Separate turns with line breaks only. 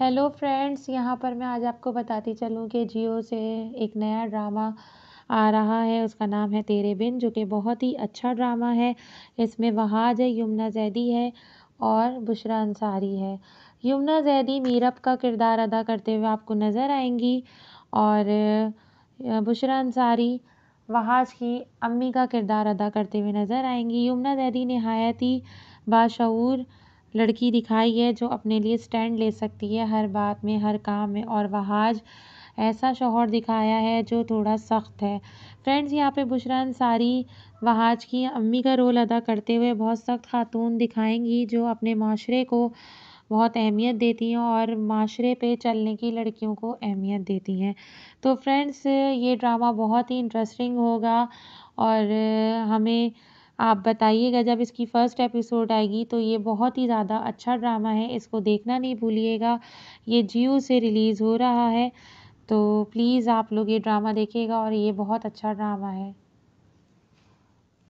hello friends यहाँ पर मैं आज आपको बताती चलूँ कि जियो से एक नया ड्रामा आ रहा है उसका नाम है तेरे बिन जो कि बहुत ही अच्छा ड्रामा है इसमें वहाज है यमुना जैदी है और बुशरा अंसारी है यमुना जैदी मीरप का किरदार अदा करते हुए आपको नज़र आएंगी और बुशरा अंसारी वहाज की अम्मी का किरदार अदा करते हुए नज़र आएंगी यमुना जैदी नहायत ही बाशूर लड़की दिखाई है जो अपने लिए स्टैंड ले सकती है हर बात में हर काम में और वह आज ऐसा शोहर दिखाया है जो थोड़ा सख्त है फ्रेंड्स यहाँ पे बुशरा अंसारी वहाज की अम्मी का रोल अदा करते हुए बहुत सख्त खातून दिखाएंगी जो अपने माशरे को बहुत अहमियत देती हैं और माशरे पे चलने की लड़कियों को अहमियत देती हैं तो फ्रेंड्स ये ड्रामा बहुत ही इंटरेस्टिंग होगा और हमें आप बताइएगा जब इसकी फर्स्ट एपिसोड आएगी तो ये बहुत ही ज़्यादा अच्छा ड्रामा है इसको देखना नहीं भूलिएगा ये जियो से रिलीज़ हो रहा है तो प्लीज़ आप लोग ये ड्रामा देखिएगा और ये बहुत अच्छा ड्रामा है